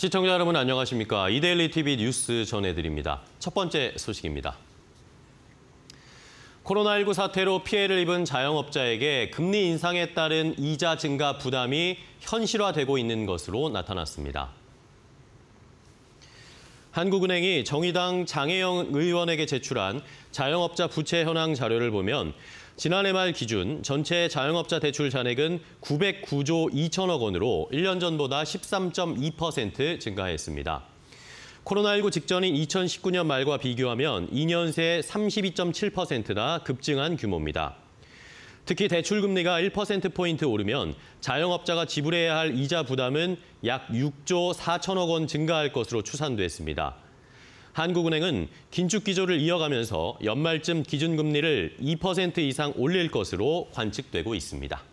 시청자 여러분 안녕하십니까. 이데일리 TV 뉴스 전해드립니다. 첫 번째 소식입니다. 코로나19 사태로 피해를 입은 자영업자에게 금리 인상에 따른 이자 증가 부담이 현실화되고 있는 것으로 나타났습니다. 한국은행이 정의당 장혜영 의원에게 제출한 자영업자 부채 현황 자료를 보면 지난해 말 기준 전체 자영업자 대출 잔액은 909조 2천억 원으로 1년 전보다 13.2% 증가했습니다. 코로나19 직전인 2019년 말과 비교하면 2년 새 32.7%나 급증한 규모입니다. 특히 대출 금리가 1%포인트 오르면 자영업자가 지불해야 할 이자 부담은 약 6조 4천억 원 증가할 것으로 추산됐습니다. 한국은행은 긴축 기조를 이어가면서 연말쯤 기준금리를 2% 이상 올릴 것으로 관측되고 있습니다.